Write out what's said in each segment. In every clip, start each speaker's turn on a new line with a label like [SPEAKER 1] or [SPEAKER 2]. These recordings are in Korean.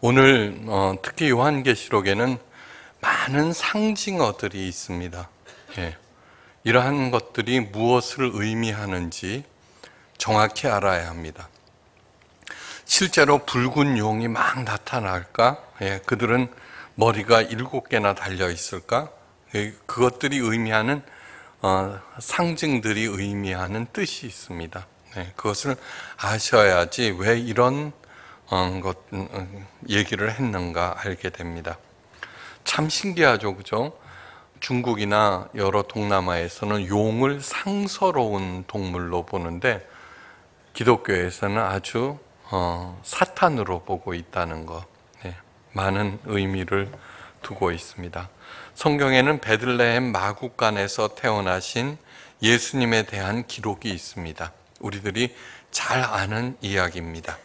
[SPEAKER 1] 오늘 어, 특히 요한계시록에는 많은 상징어들이 있습니다. 예. 이러한 것들이 무엇을 의미하는지 정확히 알아야 합니다. 실제로 붉은 용이 막 나타날까? 예. 그들은 머리가 일곱 개나 달려 있을까? 예. 그것들이 의미하는 어, 상징들이 의미하는 뜻이 있습니다. 예, 그것을 아셔야지 왜 이런 것 음, 음, 얘기를 했는가 알게 됩니다. 참 신기하죠, 그죠? 중국이나 여러 동남아에서는 용을 상서로운 동물로 보는데 기독교에서는 아주 어, 사탄으로 보고 있다는 것 네, 많은 의미를 두고 있습니다. 성경에는 베들레헴 마국간에서 태어나신 예수님에 대한 기록이 있습니다. 우리들이 잘 아는 이야기입니다.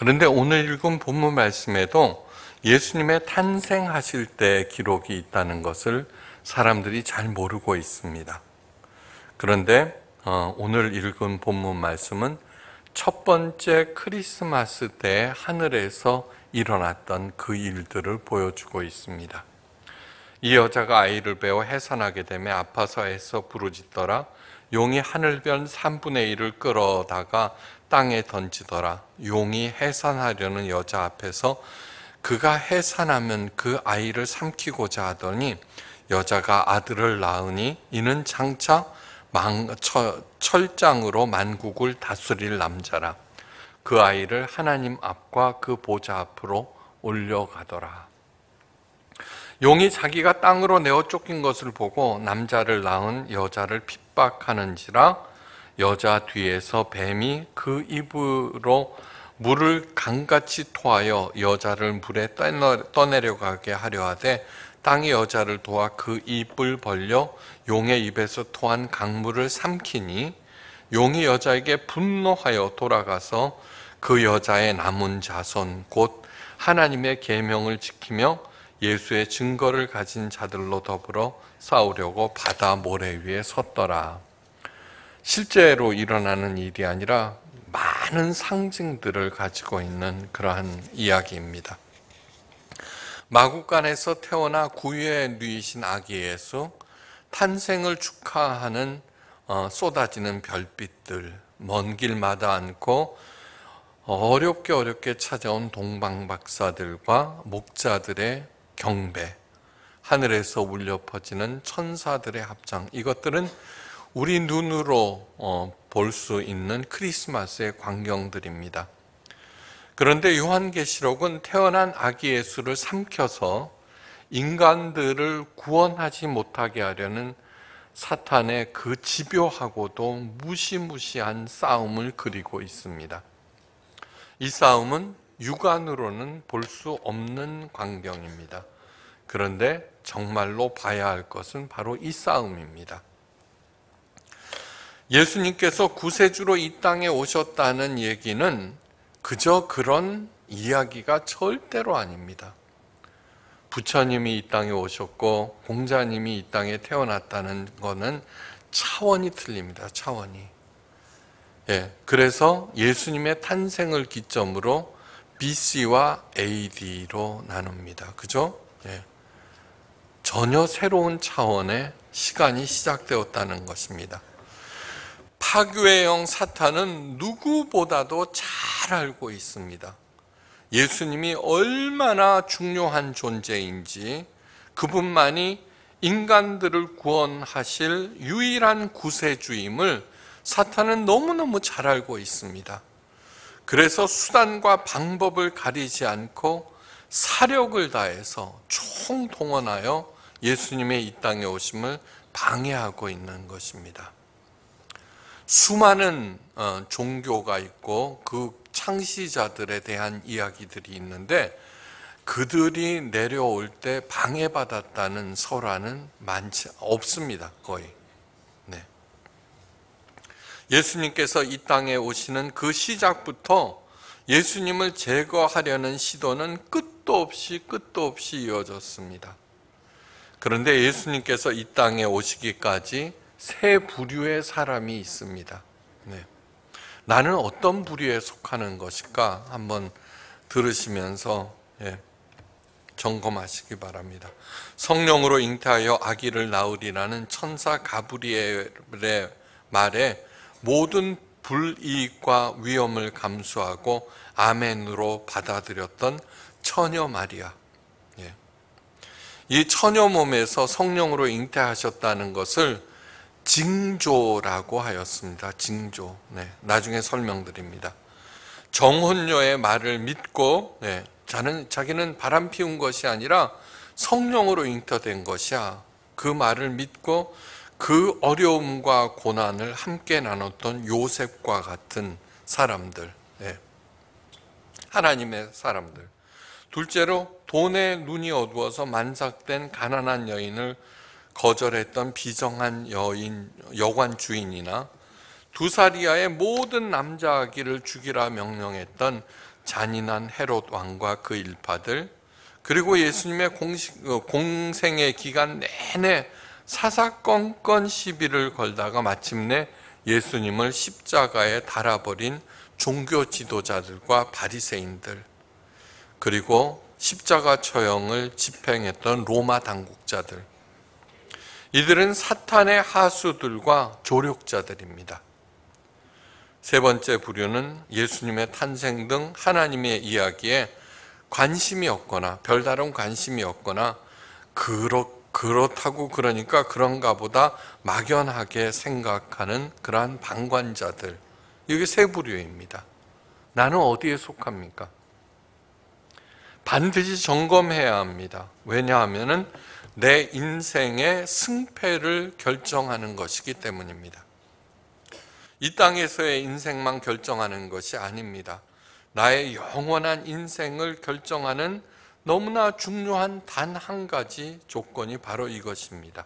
[SPEAKER 1] 그런데 오늘 읽은 본문 말씀에도 예수님의 탄생하실 때 기록이 있다는 것을 사람들이 잘 모르고 있습니다. 그런데 어, 오늘 읽은 본문 말씀은 첫 번째 크리스마스 때 하늘에서 일어났던 그 일들을 보여주고 있습니다. 이 여자가 아이를 베어 해산하게 되매 아파서 애써 부르짖더라 용이 하늘변 3분의 1을 끌어다가 땅에 던지더라. 용이 해산하려는 여자 앞에서 그가 해산하면 그 아이를 삼키고자 하더니 여자가 아들을 낳으니 이는 장차 망, 철, 철장으로 만국을 다스릴 남자라. 그 아이를 하나님 앞과 그 보좌 앞으로 올려가더라. 용이 자기가 땅으로 내어 쫓긴 것을 보고 남자를 낳은 여자를 핍박하는지라 여자 뒤에서 뱀이 그 입으로 물을 강같이 토하여 여자를 물에 떠내려가게 하려 하되 땅이 여자를 도와 그 입을 벌려 용의 입에서 토한 강물을 삼키니 용이 여자에게 분노하여 돌아가서 그 여자의 남은 자손 곧 하나님의 계명을 지키며 예수의 증거를 가진 자들로 더불어 싸우려고 바다 모래 위에 섰더라. 실제로 일어나는 일이 아니라 많은 상징들을 가지고 있는 그러한 이야기입니다. 마국간에서 태어나 구유에 누이신 아기 예수, 탄생을 축하하는 어, 쏟아지는 별빛들, 먼 길마다 않고 어렵게 어렵게 찾아온 동방박사들과 목자들의 경배, 하늘에서 울려 퍼지는 천사들의 합창, 이것들은 우리 눈으로 어, 볼수 있는 크리스마스의 광경들입니다. 그런데 요한계시록은 태어난 아기 예수를 삼켜서 인간들을 구원하지 못하게 하려는 사탄의 그 집요하고도 무시무시한 싸움을 그리고 있습니다. 이 싸움은 육안으로는 볼 수 없는 광경입니다. 그런데 정말로 봐야 할 것은 바로 이 싸움입니다. 예수님께서 구세주로 이 땅에 오셨다는 얘기는 그저 그런 이야기가 절대로 아닙니다. 부처님이 이 땅에 오셨고 공자님이 이 땅에 태어났다는 거는 차원이 틀립니다. 차원이. 예. 그래서 예수님의 탄생을 기점으로 BC와 AD로 나눕니다. 그죠? 예. 전혀 새로운 차원의 시간이 시작되었다는 것입니다. 파괴형 사탄은 누구보다도 잘 알고 있습니다. 예수님이 얼마나 중요한 존재인지 그분만이 인간들을 구원하실 유일한 구세주임을 사탄은 너무너무 잘 알고 있습니다. 그래서 수단과 방법을 가리지 않고 사력을 다해서 총동원하여 예수님의 이 땅에 오심을 방해하고 있는 것입니다. 수많은 어, 종교가 있고 그 창시자들에 대한 이야기들이 있는데 그들이 내려올 때 방해받았다는 설화는 많지 없습니다. 거의. 네. 예수님께서 이 땅에 오시는 그 시작부터 예수님을 제거하려는 시도는 끝도 없이 끝도 없이 이어졌습니다. 그런데 예수님께서 이 땅에 오시기까지 세 부류의 사람이 있습니다. 네. 나는 어떤 부류에 속하는 것일까 한번 들으시면서 예, 점검하시기 바랍니다. 성령으로 잉태하여 아기를 낳으리라는 천사 가브리엘의 말에 모든 불이익과 위험을 감수하고 아멘으로 받아들였던 처녀 마리아. 예. 이 처녀 몸에서 성령으로 잉태하셨다는 것을 징조라고 하였습니다. 징조. 네, 나중에 설명드립니다. 정혼녀의 말을 믿고 네, 자는 자기는 바람 피운 것이 아니라 성령으로 잉태된 것이야. 그 말을 믿고 그 어려움과 고난을 함께 나눴던 요셉과 같은 사람들, 네. 하나님의 사람들. 둘째로 돈에 눈이 어두워서 만삭된 가난한 여인을 거절했던 비정한 여인 여관 주인이나 두사리아의 모든 남자 아기를 죽이라 명령했던 잔인한 헤롯 왕과 그 일파들 그리고 예수님의 공식, 어, 공생의 기간 내내 사사건건 시비를 걸다가 마침내 예수님을 십자가에 달아버린 종교 지도자들과 바리새인들 그리고 십자가 처형을 집행했던 로마 당국자들 이들은 사탄의 하수들과 조력자들입니다. 세 번째 부류는 예수님의 탄생 등 하나님의 이야기에 관심이 없거나 별다른 관심이 없거나 그렇, 그렇다고 그러니까 그런가 보다 막연하게 생각하는 그러한 방관자들 이게 세 부류입니다. 나는 어디에 속합니까? 반드시 점검해야 합니다. 왜냐하면 내 인생의 승패를 결정하는 것이기 때문입니다. 이 땅에서의 인생만 결정하는 것이 아닙니다. 나의 영원한 인생을 결정하는 너무나 중요한 단 한 가지 조건이 바로 이것입니다.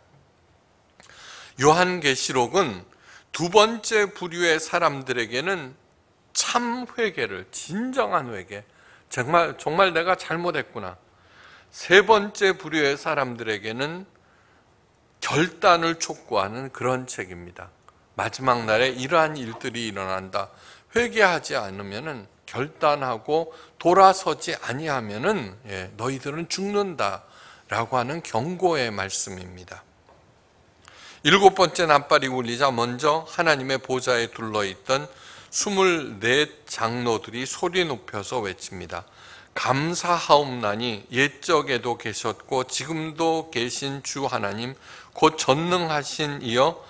[SPEAKER 1] 요한계시록은 두 번째 부류의 사람들에게는 참 회개를 진정한 회개 정말 정말 내가 잘못했구나. 세 번째 부류의 사람들에게는 결단을 촉구하는 그런 책입니다. 마지막 날에 이러한 일들이 일어난다. 회개하지 않으면 결단하고 돌아서지 아니하면 예, 너희들은 죽는다라고 하는 경고의 말씀입니다. 일곱 번째 납발이 울리자 먼저 하나님의 보좌에 둘러 있던 24 장로들이 소리 높여서 외칩니다. 감사하옵나니 옛적에도 계셨고 지금도 계신 주 하나님 곧 전능하신 이여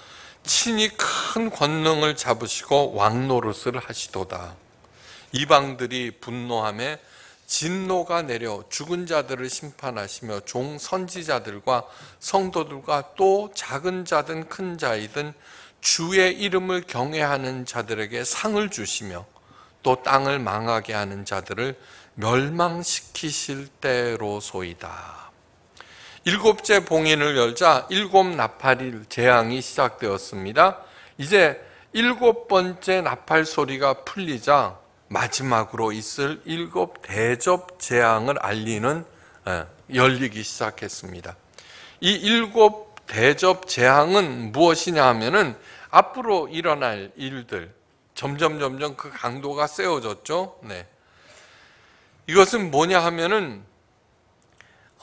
[SPEAKER 1] 친히 큰 권능을 잡으시고 왕 노릇을 하시도다. 이방들이 분노함에 진노가 내려 죽은 자들을 심판하시며 종 선지자들과 성도들과 또 작은 자든 큰 자이든 주의 이름을 경외하는 자들에게 상을 주시며 또 땅을 망하게 하는 자들을 멸망시키실 때로소이다. 일곱째 봉인을 열자 일곱 나팔일 재앙이 시작되었습니다. 이제 일곱 번째 나팔 소리가 풀리자 마지막으로 있을 일곱 대접 재앙을 알리는 예, 열리기 시작했습니다. 이 일곱 대접 재앙은 무엇이냐 하면은 앞으로 일어날 일들, 점점 점점 그 강도가 세워졌죠. 네. 이것은 뭐냐 하면은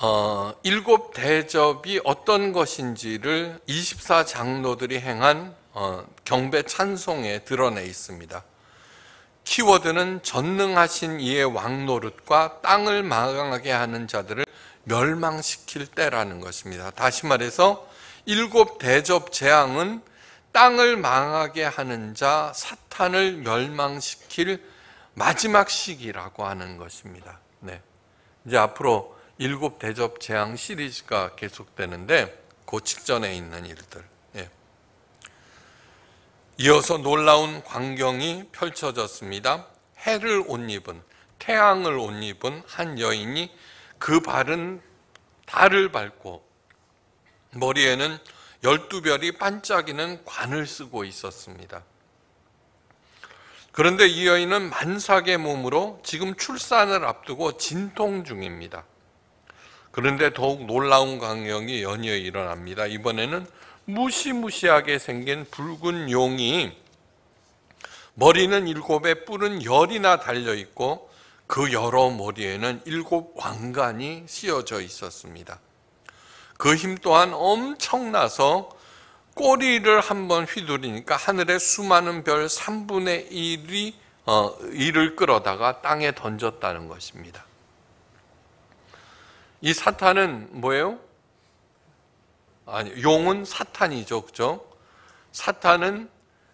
[SPEAKER 1] 어, 일곱 대접이 어떤 것인지를 24 장로들이 행한 어, 경배 찬송에 드러내 있습니다. 키워드는 전능하신 이의 왕노릇과 땅을 망하게 하는 자들을 멸망시킬 때라는 것입니다. 다시 말해서 일곱 대접 재앙은 땅을 망하게 하는 자 사탄을 멸망시킬 마지막 시기라고 하는 것입니다. 네. 이제 앞으로 일곱 대접 재앙 시리즈가 계속되는데 그 직전에 있는 일들. 예. 이어서 놀라운 광경이 펼쳐졌습니다. 해를 옷 입은 태양을 옷 입은 한 여인이 그 발은 달을 밟고 머리에는 열두 별이 반짝이는 관을 쓰고 있었습니다. 그런데 이 여인은 만삭의 몸으로 지금 출산을 앞두고 진통 중입니다. 그런데 더욱 놀라운 광경이 연이어 일어납니다. 이번에는 무시무시하게 생긴 붉은 용이 머리는 일곱에 뿔은 열이나 달려 있고 그 여러 머리에는 일곱 왕관이 씌어져 있었습니다. 그힘 또한 엄청나서 꼬리를 한번 휘두르니까 하늘의 수많은 별 3분의 1이 어, 이를 끌어다가 땅에 던졌다는 것입니다. 이 사탄은 뭐예요? 아니, 용은 사탄이죠. 그죠? 사탄은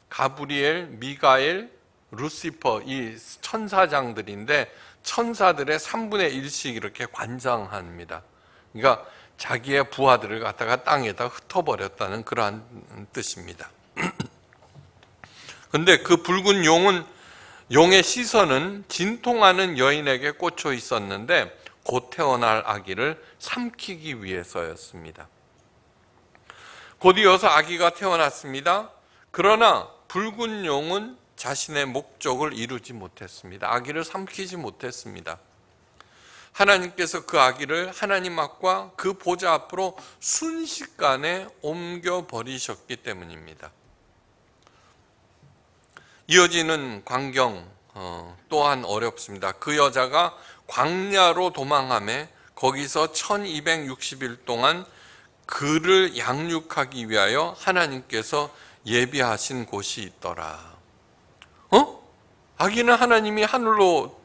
[SPEAKER 1] 가브리엘, 미가엘, 루시퍼 이 천사장들인데 천사들의 3분의 1씩 이렇게 관장합니다. 그러니까 자기의 부하들을 갖다가 땅에다 흩어버렸다는 그러한 뜻입니다. 근데 그 붉은 용은 용의 시선은 진통하는 여인에게 꽂혀 있었는데 곧 태어날 아기를 삼키기 위해서였습니다. 곧이어서 아기가 태어났습니다. 그러나 붉은 용은 자신의 목적을 이루지 못했습니다. 아기를 삼키지 못했습니다. 하나님께서 그 아기를 하나님 앞과 그 보좌 앞으로 순식간에 옮겨 버리셨기 때문입니다. 이어지는 광경 어, 또한 어렵습니다. 그 여자가 광야로 도망함에 거기서 1260일 동안 그를 양육하기 위하여 하나님께서 예비하신 곳이 있더라. 어? 아기는 하나님이 하늘로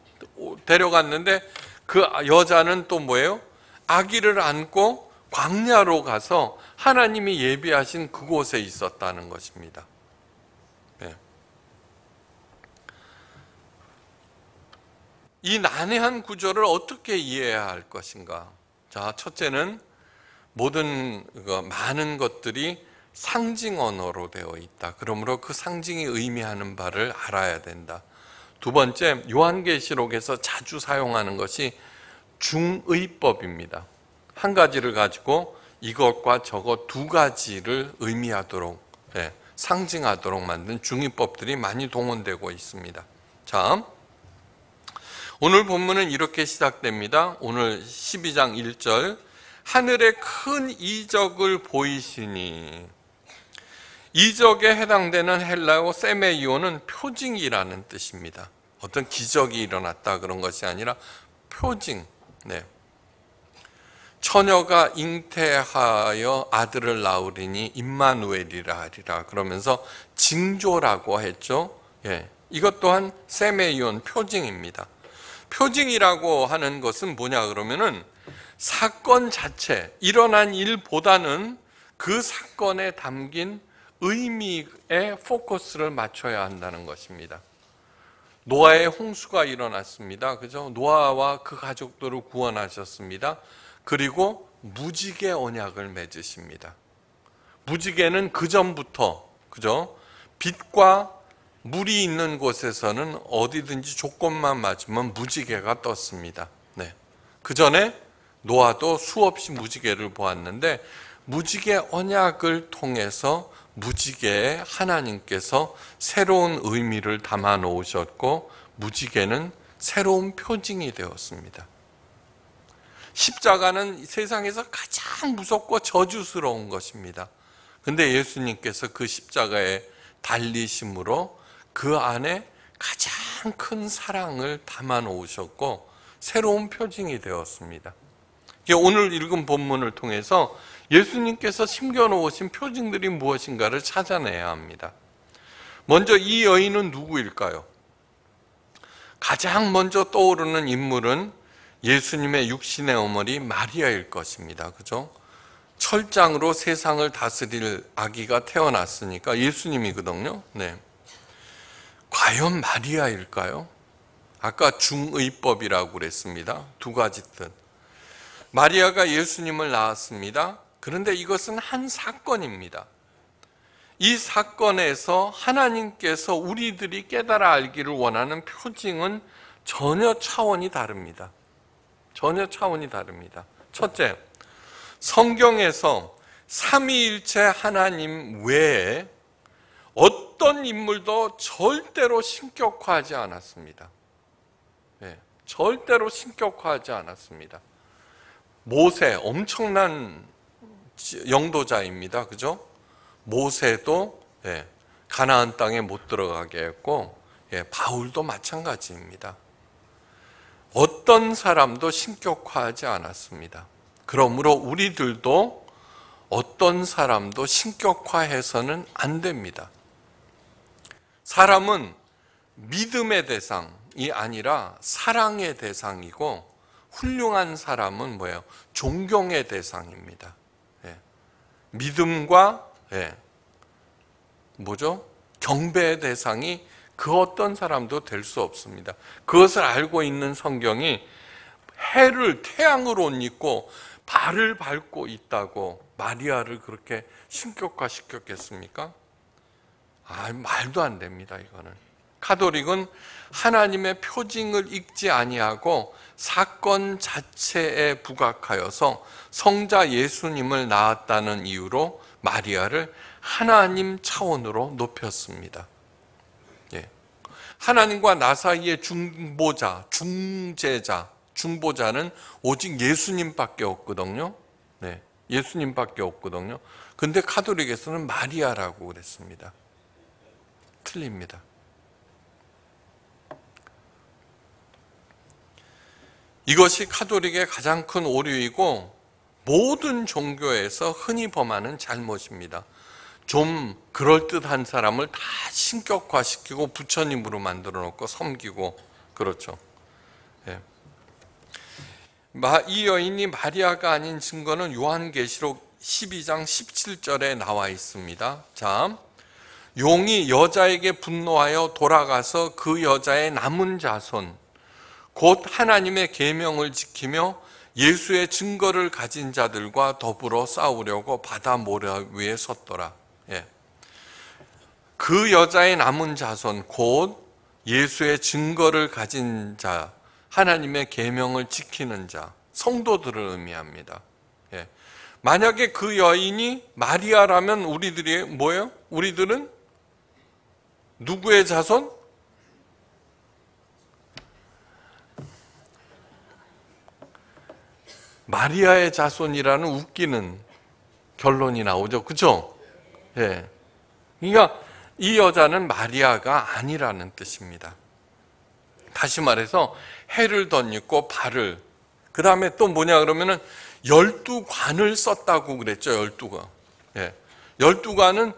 [SPEAKER 1] 데려갔는데 그 여자는 또 뭐예요? 아기를 안고 광야로 가서 하나님이 예비하신 그곳에 있었다는 것입니다. 네. 이 난해한 구절을 어떻게 이해해야 할 것인가? 자, 첫째는 모든 그 많은 것들이 상징 언어로 되어 있다. 그러므로 그 상징이 의미하는 바를 알아야 된다. 두 번째 요한계시록에서 자주 사용하는 것이 중의법입니다. 한 가지를 가지고 이것과 저것 두 가지를 의미하도록 예, 상징하도록 만든 중의법들이 많이 동원되고 있습니다. 자, 오늘 본문은 이렇게 시작됩니다. 오늘 12장 1절 하늘의 큰 이적을 보이시니 이적에 해당되는 헬라어 세메이오는 표징이라는 뜻입니다. 어떤 기적이 일어났다 그런 것이 아니라 표징. 네. 처녀가 잉태하여 아들을 낳으리니 임마누엘이라 하리라 그러면서 징조라고 했죠. 예. 이것 또한 세메이온 표징입니다. 표징이라고 하는 것은 뭐냐 그러면은 사건 자체 일어난 일보다는 그 사건에 담긴 의미에 포커스를 맞춰야 한다는 것입니다. 노아의 홍수가 일어났습니다. 그죠? 노아와 그 가족들을 구원하셨습니다. 그리고 무지개 언약을 맺으십니다. 무지개는 그 전부터 그죠? 빛과 물이 있는 곳에서는 어디든지 조건만 맞으면 무지개가 떴습니다. 네. 그 전에 노아도 수없이 무지개를 보았는데 무지개 언약을 통해서 무지개에 하나님께서 새로운 의미를 담아 놓으셨고 무지개는 새로운 표징이 되었습니다. 십자가는 세상에서 가장 무섭고 저주스러운 것입니다. 근데 예수님께서 그 십자가에 달리심으로 그 안에 가장 큰 사랑을 담아 놓으셨고 새로운 표징이 되었습니다. 오늘 읽은 본문을 통해서 예수님께서 심겨놓으신 표징들이 무엇인가를 찾아내야 합니다. 먼저 이 여인은 누구일까요? 가장 먼저 떠오르는 인물은 예수님의 육신의 어머니 마리아일 것입니다. 그죠? 철장으로 세상을 다스릴 아기가 태어났으니까 예수님이거든요. 네. 과연 마리아일까요? 아까 중의법이라고 그랬습니다. 두 가지 뜻. 마리아가 예수님을 낳았습니다. 그런데 이것은 한 사건입니다. 이 사건에서 하나님께서 우리들이 깨달아 알기를 원하는 표징은 전혀 차원이 다릅니다. 전혀 차원이 다릅니다. 첫째, 성경에서 삼위일체 하나님 외에 어떤 인물도 절대로 신격화하지 않았습니다. 네, 절대로 신격화하지 않았습니다. 모세 엄청난 영도자입니다. 그죠? 모세도 예, 가나안 땅에 못 들어가게 했고 예, 바울도 마찬가지입니다. 어떤 사람도 신격화하지 않았습니다. 그러므로 우리들도 어떤 사람도 신격화해서는 안 됩니다. 사람은 믿음의 대상이 아니라 사랑의 대상이고 훌륭한 사람은 뭐예요? 존경의 대상입니다. 믿음과 예, 뭐죠? 경배의 대상이 그 어떤 사람도 될 수 없습니다. 그것을 알고 있는 성경이 해를 태양으로 옷 입고 발을 밟고 있다고 마리아를 그렇게 신격화시켰겠습니까? 아, 말도 안 됩니다, 이거는. 카톨릭은 하나님의 표징을 읽지 아니하고 사건 자체에 부각하여서 성자 예수님을 낳았다는 이유로 마리아를 하나님 차원으로 높였습니다. 예. 하나님과 나 사이의 중보자, 중재자, 중보자는 오직 예수님밖에 없거든요. 네. 예수님밖에 없거든요. 근데 카톨릭에서는 마리아라고 그랬습니다. 틀립니다. 이것이 카톨릭의 가장 큰 오류이고 모든 종교에서 흔히 범하는 잘못입니다. 좀 그럴듯한 사람을 다 신격화시키고 부처님으로 만들어 놓고 섬기고 그렇죠. 예. 이 여인이 마리아가 아닌 증거는 요한계시록 12장 17절에 나와 있습니다. 자, 용이 여자에게 분노하여 돌아가서 그 여자의 남은 자손 곧 하나님의 계명을 지키며 예수의 증거를 가진 자들과 더불어 싸우려고 바다 모래 위에 섰더라. 예. 그 여자의 남은 자손 곧 예수의 증거를 가진 자, 하나님의 계명을 지키는 자, 성도들을 의미합니다. 예. 만약에 그 여인이 마리아라면 우리들이 뭐예요? 우리들은 누구의 자손? 마리아의 자손이라는 웃기는 결론이 나오죠. 그죠? 예. 그러니까 이 여자는 마리아가 아니라는 뜻입니다. 다시 말해서 해를 덧입고 발을 그 다음에 또 뭐냐 그러면은 열두 관을 썼다고 그랬죠 열두 관. 예. 열두 관은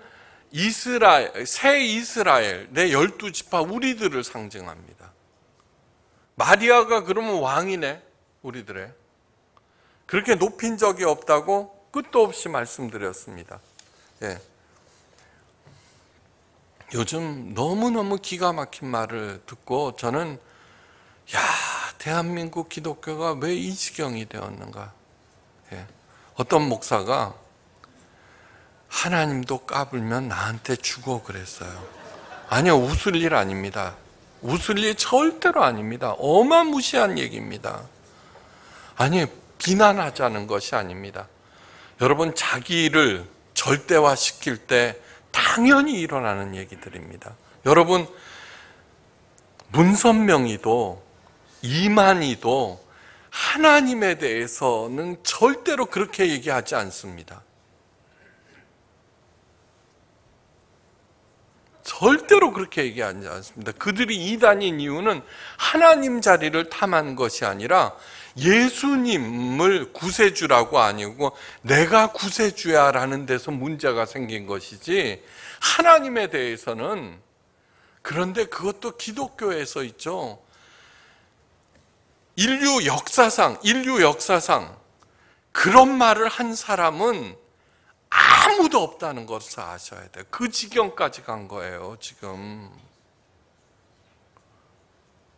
[SPEAKER 1] 이스라엘 새 이스라엘 내 열두 지파 우리들을 상징합니다. 마리아가 그러면 왕이네 우리들의. 그렇게 높인 적이 없다고 끝도 없이 말씀드렸습니다. 예. 요즘 너무너무 기가 막힌 말을 듣고 저는 야, 대한민국 기독교가 왜 이 지경이 되었는가? 예. 어떤 목사가 하나님도 까불면 나한테 죽어 그랬어요. 아니요, 웃을 일 아닙니다. 웃을 일 절대로 아닙니다. 어마무시한 얘기입니다. 아니, 비난하자는 것이 아닙니다. 여러분, 자기를 절대화시킬 때 당연히 일어나는 얘기들입니다. 여러분, 문선명이도 이만희도 하나님에 대해서는 절대로 그렇게 얘기하지 않습니다. 절대로 그렇게 얘기하지 않습니다. 그들이 이단인 이유는 하나님 자리를 탐한 것이 아니라 예수님을 구세주라고 아니고 내가 구세주야 라는 데서 문제가 생긴 것이지 하나님에 대해서는 그런데 그것도 기독교에서 있죠. 인류 역사상, 인류 역사상 그런 말을 한 사람은 아무도 없다는 것을 아셔야 돼요. 그 지경까지 간 거예요, 지금.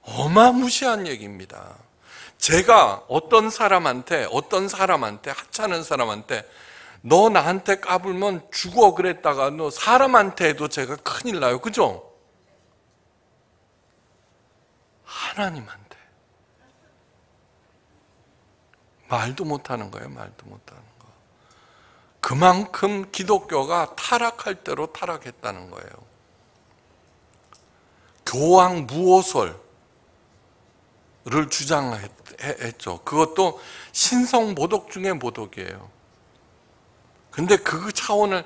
[SPEAKER 1] 어마무시한 얘기입니다. 제가 어떤 사람한테 어떤 사람한테 하찮은 사람한테 너 나한테 까불면 죽어 그랬다가 너 사람한테도 제가 큰일 나요. 그죠? 하나님한테 말도 못하는 거예요. 말도 못하는 거. 그만큼 기독교가 타락할 대로 타락했다는 거예요. 교황 무오설 를 주장했죠. 그것도 신성 모독 중의 모독이에요. 근데 그 차원을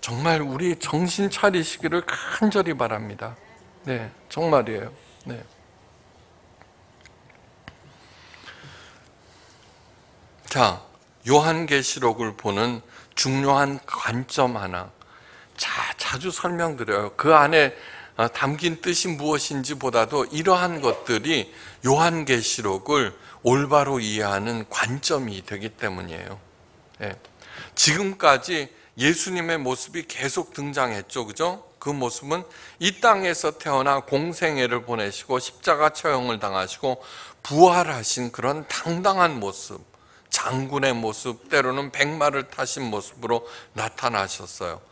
[SPEAKER 1] 정말 우리 정신 차리시기를 간절히 바랍니다. 네, 정말이에요. 네. 자, 요한계시록을 보는 중요한 관점 하나. 자, 자주 설명드려요. 그 안에 어, 담긴 뜻이 무엇인지 보다도 이러한 것들이 요한계시록을 올바로 이해하는 관점이 되기 때문이에요. 예. 지금까지 예수님의 모습이 계속 등장했죠. 그죠? 그 모습은 이 땅에서 태어나 공생애를 보내시고 십자가 처형을 당하시고 부활하신 그런 당당한 모습, 장군의 모습, 때로는 백마를 타신 모습으로 나타나셨어요.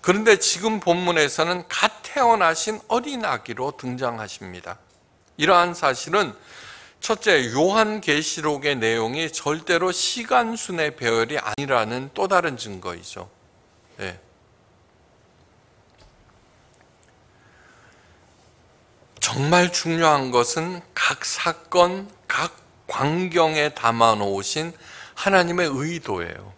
[SPEAKER 1] 그런데 지금 본문에서는 갓 태어나신 어린 아기로 등장하십니다. 이러한 사실은 첫째 요한계시록의 내용이 절대로 시간순의 배열이 아니라는 또 다른 증거이죠. 네. 정말 중요한 것은 각 사건, 각 광경에 담아 놓으신 하나님의 의도예요.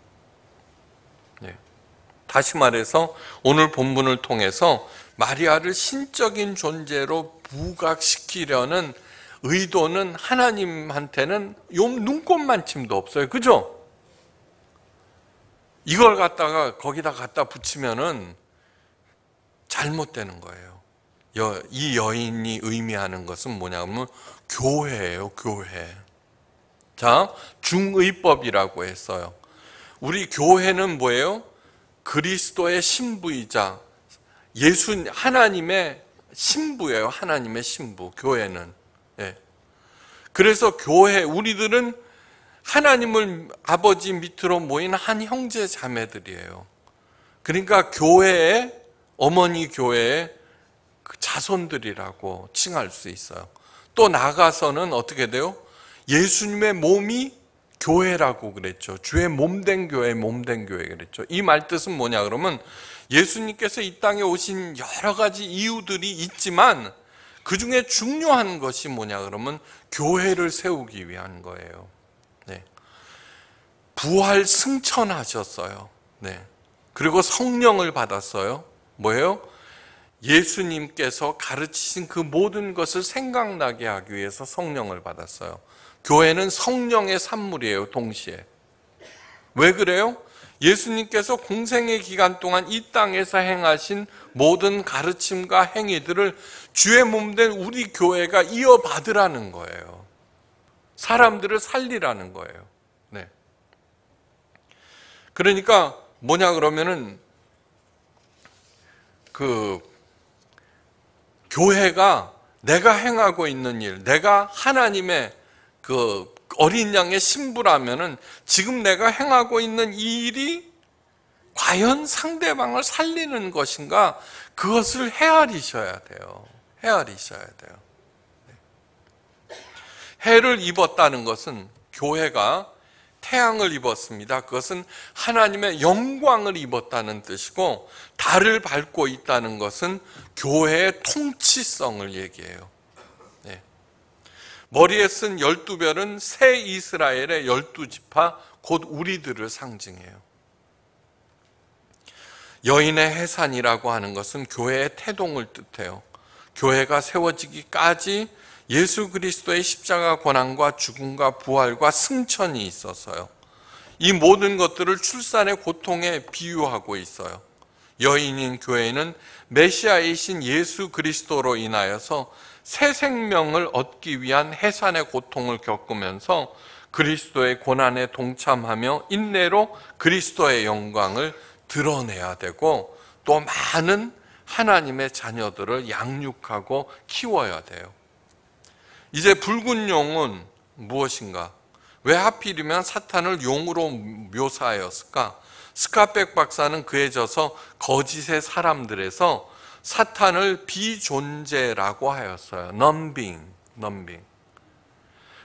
[SPEAKER 1] 다시 말해서 오늘 본문을 통해서 마리아를 신적인 존재로 부각시키려는 의도는 하나님한테는 눈꽃만침도 없어요. 그죠? 이걸 갖다가 거기다 갖다 붙이면은 잘못되는 거예요. 여, 이 여인이 의미하는 것은 뭐냐면 교회예요, 교회. 자, 중의법이라고 했어요. 우리 교회는 뭐예요? 그리스도의 신부이자 예수 하나님의 신부예요. 하나님의 신부 교회는. 예. 그래서 교회 우리들은 하나님을 아버지 밑으로 모인 한 형제 자매들이에요. 그러니까 교회의 어머니 교회의 그 자손들이라고 칭할 수 있어요. 또 나가서는 어떻게 돼요? 예수님의 몸이 교회라고 그랬죠. 주의 몸된 교회, 몸된 교회 그랬죠. 이 말뜻은 뭐냐 그러면 예수님께서 이 땅에 오신 여러 가지 이유들이 있지만 그 중에 중요한 것이 뭐냐 그러면 교회를 세우기 위한 거예요. 네. 부활 승천하셨어요. 네. 그리고 성령을 받았어요. 뭐예요? 예수님께서 가르치신 그 모든 것을 생각나게 하기 위해서 성령을 받았어요. 교회는 성령의 산물이에요, 동시에. 왜 그래요? 예수님께서 공생의 기간 동안 이 땅에서 행하신 모든 가르침과 행위들을 주의 몸 된 우리 교회가 이어받으라는 거예요. 사람들을 살리라는 거예요. 네. 그러니까 뭐냐 그러면은 그 교회가 내가 행하고 있는 일, 내가 하나님의 그 어린 양의 신부라면은 지금 내가 행하고 있는 이 일이 과연 상대방을 살리는 것인가 그것을 헤아리셔야 돼요. 헤아리셔야 돼요. 네. 해를 입었다는 것은 교회가 태양을 입었습니다. 그것은 하나님의 영광을 입었다는 뜻이고 달을 밟고 있다는 것은 교회의 통치성을 얘기해요. 머리에 쓴 열두 별은 새 이스라엘의 열두 지파 곧 우리들을 상징해요. 여인의 해산이라고 하는 것은 교회의 태동을 뜻해요. 교회가 세워지기까지 예수 그리스도의 십자가 고난과 죽음과 부활과 승천이 있어서요. 이 모든 것들을 출산의 고통에 비유하고 있어요. 여인인 교회는 메시아이신 예수 그리스도로 인하여서 새 생명을 얻기 위한 해산의 고통을 겪으면서 그리스도의 고난에 동참하며 인내로 그리스도의 영광을 드러내야 되고 또 많은 하나님의 자녀들을 양육하고 키워야 돼요. 이제 붉은 용은 무엇인가? 왜 하필이면 사탄을 용으로 묘사하였을까? 스카백 박사는 그에 져서 거짓의 사람들에서 사탄을 비존재라고 하였어요. n 빙 m 빙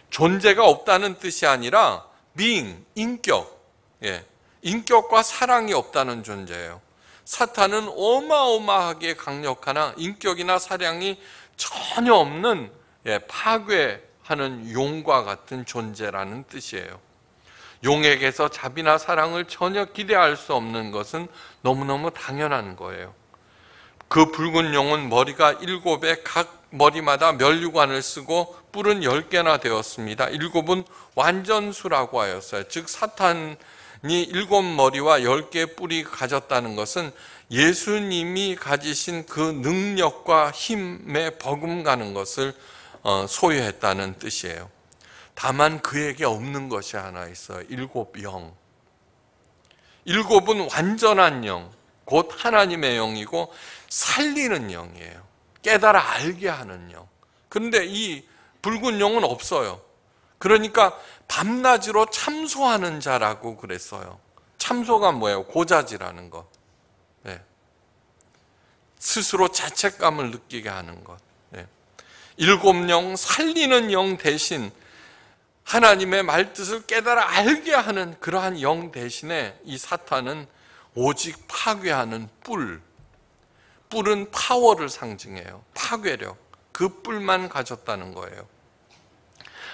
[SPEAKER 1] 존재가 없다는 뜻이 아니라 being, 인격. 예. 인격과 사랑이 없다는 존재예요. 사탄은 어마어마하게 강력하나 인격이나 사랑이 전혀 없는 예, 파괴하는 용과 같은 존재라는 뜻이에요. 용에게서 자비나 사랑을 전혀 기대할 수 없는 것은 너무너무 당연한 거예요. 그 붉은 용은 머리가 일곱에 각 머리마다 면류관을 쓰고 뿔은 열 개나 되었습니다. 일곱은 완전수라고 하였어요. 즉 사탄이 일곱 머리와 열 개의 뿔이 가졌다는 것은 예수님이 가지신 그 능력과 힘에 버금가는 것을 어, 소유했다는 뜻이에요. 다만 그에게 없는 것이 하나 있어요. 일곱 영. 일곱은 완전한 영, 곧 하나님의 영이고 살리는 영이에요. 깨달아 알게 하는 영. 그런데 이 붉은 영은 없어요. 그러니까 밤낮으로 참소하는 자라고 그랬어요. 참소가 뭐예요? 고자지라는 것. 네. 스스로 자책감을 느끼게 하는 것. 네. 일곱 영, 살리는 영 대신 하나님의 말뜻을 깨달아 알게 하는 그러한 영 대신에 이 사탄은 오직 파괴하는 뿔, 그 뿔은 파워를 상징해요. 파괴력. 그 뿔만 가졌다는 거예요.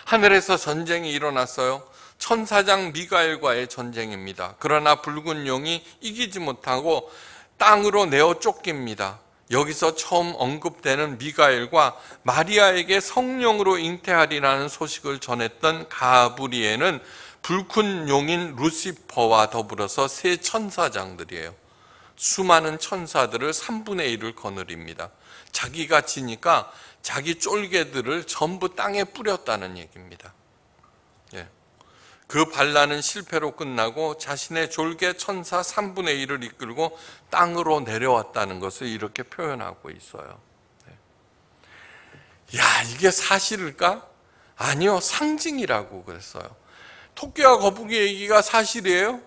[SPEAKER 1] 하늘에서 전쟁이 일어났어요. 천사장 미가엘과의 전쟁입니다. 그러나 붉은 용이 이기지 못하고 땅으로 내어 쫓깁니다. 여기서 처음 언급되는 미가엘과 마리아에게 성령으로 잉태하리라는 소식을 전했던 가브리에는 불큰 용인 루시퍼와 더불어서 세 천사장들이에요. 수많은 천사들을 3분의 1을 거느립니다. 자기가 지니까 자기 쫄개들을 전부 땅에 뿌렸다는 얘기입니다. 예. 그 반란은 실패로 끝나고 자신의 졸개 천사 3분의 1을 이끌고 땅으로 내려왔다는 것을 이렇게 표현하고 있어요. 예. 야, 이게 사실일까? 아니요, 상징이라고 그랬어요. 토끼와 거북이 얘기가 사실이에요?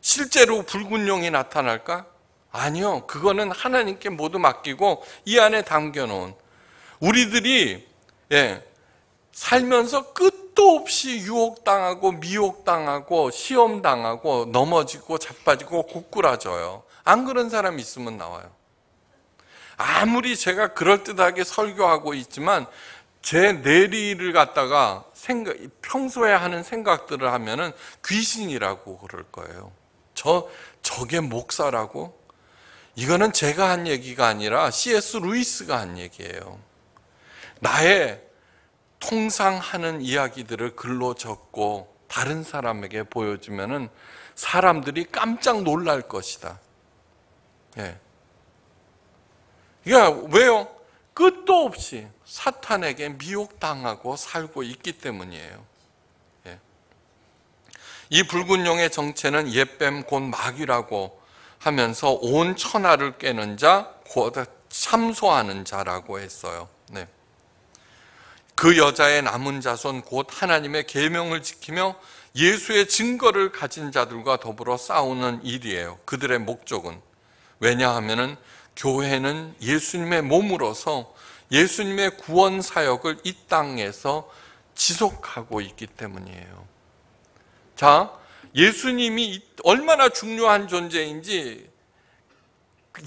[SPEAKER 1] 실제로 붉은 용이 나타날까? 아니요. 그거는 하나님께 모두 맡기고 이 안에 담겨놓은 우리들이 예, 살면서 끝도 없이 유혹당하고 미혹당하고 시험당하고 넘어지고 자빠지고 고꾸라져요. 안 그런 사람 있으면 나와요. 아무리 제가 그럴듯하게 설교하고 있지만 제 내리를 갖다가 생각, 평소에 하는 생각들을 하면은 귀신이라고 그럴 거예요. 저 저게 목사라고? 이거는 제가 한 얘기가 아니라 C.S. 루이스가 한 얘기예요. 나의 통상 하는 이야기들을 글로 적고 다른 사람에게 보여주면은 사람들이 깜짝 놀랄 것이다. 예. 그러니까 왜요? 끝도 없이 사탄에게 미혹당하고 살고 있기 때문이에요. 이 붉은 용의 정체는 옛뱀 곧 마귀라고 하면서 온 천하를 깨는 자, 곧 참소하는 자라고 했어요. 네. 그 여자의 남은 자손 곧 하나님의 계명을 지키며 예수의 증거를 가진 자들과 더불어 싸우는 일이에요. 그들의 목적은 왜냐하면은 교회는 예수님의 몸으로서 예수님의 구원 사역을 이 땅에서 지속하고 있기 때문이에요. 자, 예수님이 얼마나 중요한 존재인지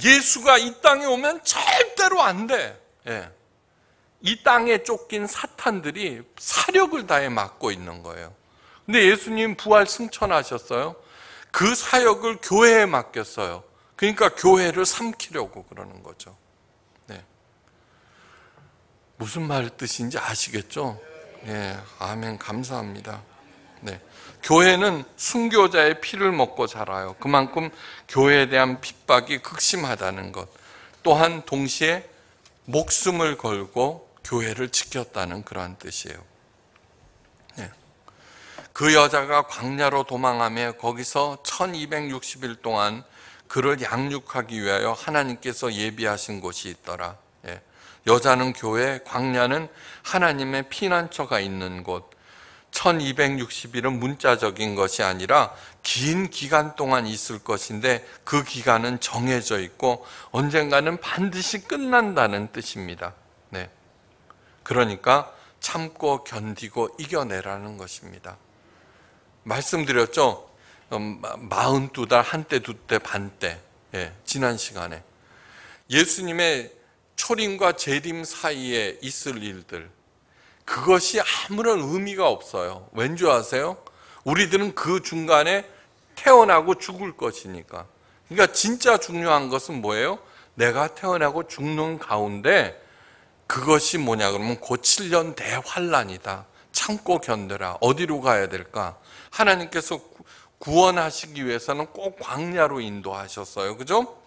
[SPEAKER 1] 예수가 이 땅에 오면 절대로 안 돼. 예. 이 땅에 쫓긴 사탄들이 사력을 다해 막고 있는 거예요. 근데 예수님 부활 승천하셨어요. 그 사역을 교회에 맡겼어요. 그러니까 교회를 삼키려고 그러는 거죠. 네. 무슨 말 뜻인지 아시겠죠? 예, 아멘. 감사합니다. 네. 교회는 순교자의 피를 먹고 자라요. 그만큼 교회에 대한 핍박이 극심하다는 것. 또한 동시에 목숨을 걸고 교회를 지켰다는 그러한 뜻이에요. 네. 그 여자가 광야로 도망하며 거기서 1260일 동안 그를 양육하기 위하여 하나님께서 예비하신 곳이 있더라. 예. 여자는 교회, 광야는 하나님의 피난처가 있는 곳, 1260일은 문자적인 것이 아니라 긴 기간 동안 있을 것인데 그 기간은 정해져 있고 언젠가는 반드시 끝난다는 뜻입니다. 네. 그러니까 참고 견디고 이겨내라는 것입니다. 말씀드렸죠? 어, 마흔 달, 한때, 두때, 반때. 예, 지난 시간에. 예수님의 초림과 재림 사이에 있을 일들. 그것이 아무런 의미가 없어요. 왠줄 아세요? 우리들은 그 중간에 태어나고 죽을 것이니까. 그러니까 진짜 중요한 것은 뭐예요? 내가 태어나고 죽는 가운데 그것이 뭐냐 그러면 곧 7년 대환란이다. 참고 견뎌라. 어디로 가야 될까? 하나님께서 구원하시기 위해서는 꼭 광야로 인도하셨어요. 그죠?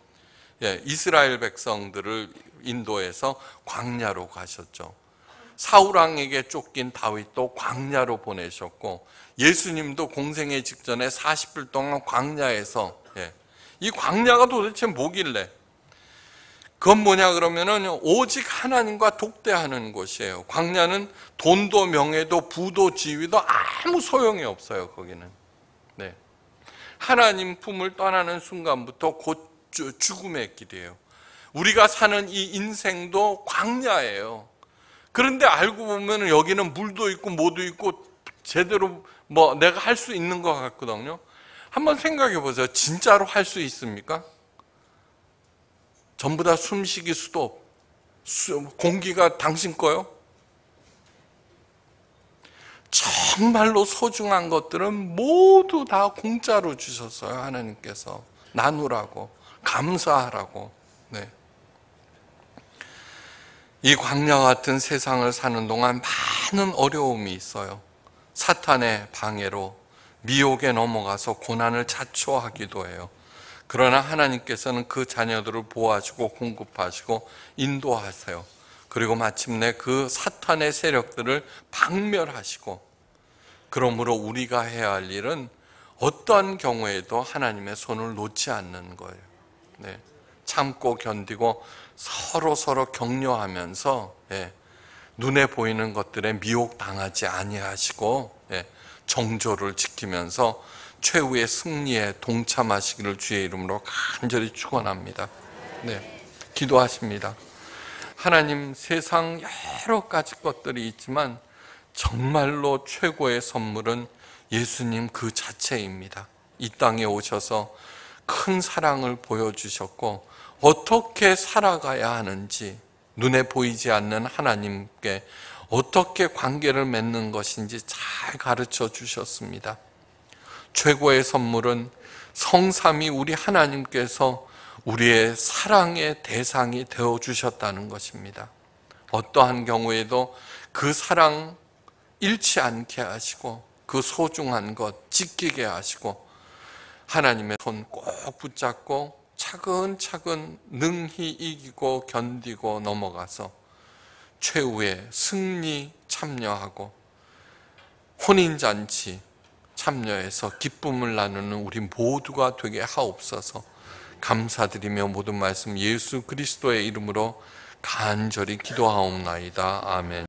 [SPEAKER 1] 예, 이스라엘 백성들을 인도해서 광야로 가셨죠. 사울왕에게 쫓긴 다윗도 광야로 보내셨고 예수님도 공생의 직전에 40일 동안 광야에서 예. 이 광야가 도대체 뭐길래 그건 뭐냐 그러면은 오직 하나님과 독대하는 곳이에요. 광야는 돈도 명예도 부도 지위도 아무 소용이 없어요. 거기는. 네. 하나님 품을 떠나는 순간부터 곧 죽음의 길이에요. 우리가 사는 이 인생도 광야예요. 그런데 알고 보면 여기는 물도 있고 뭐도 있고 제대로 뭐 내가 할 수 있는 것 같거든요. 한번 생각해 보세요. 진짜로 할 수 있습니까? 전부 다 숨쉬기 수도, 공기가 당신 거요? 정말로 소중한 것들은 모두 다 공짜로 주셨어요. 하나님께서. 나누라고, 감사하라고. 네. 이 광야 같은 세상을 사는 동안 많은 어려움이 있어요. 사탄의 방해로 미혹에 넘어가서 고난을 자초하기도 해요. 그러나 하나님께서는 그 자녀들을 보호하고 공급하시고 인도하세요. 그리고 마침내 그 사탄의 세력들을 박멸하시고 그러므로 우리가 해야 할 일은 어떠 경우에도 하나님의 손을 놓지 않는 거예요. 네. 참고 견디고 서로 서로 격려하면서 예, 눈에 보이는 것들에 미혹당하지 아니하시고 예, 정조를 지키면서 최후의 승리에 동참하시기를 주의 이름으로 간절히 축원합니다. 네, 기도하십니다. 하나님 세상 여러 가지 것들이 있지만 정말로 최고의 선물은 예수님 그 자체입니다. 이 땅에 오셔서 큰 사랑을 보여주셨고 어떻게 살아가야 하는지, 눈에 보이지 않는 하나님께 어떻게 관계를 맺는 것인지 잘 가르쳐 주셨습니다. 최고의 선물은 성삼이 우리 하나님께서 우리의 사랑의 대상이 되어 주셨다는 것입니다. 어떠한 경우에도 그 사랑 잃지 않게 하시고 그 소중한 것 지키게 하시고 하나님의 손 꼭 붙잡고 차근차근 능히 이기고 견디고 넘어가서 최후의 승리 참여하고 혼인잔치 참여해서 기쁨을 나누는 우리 모두가 되게 하옵소서 감사드리며 모든 말씀 예수 그리스도의 이름으로 간절히 기도하옵나이다. 아멘.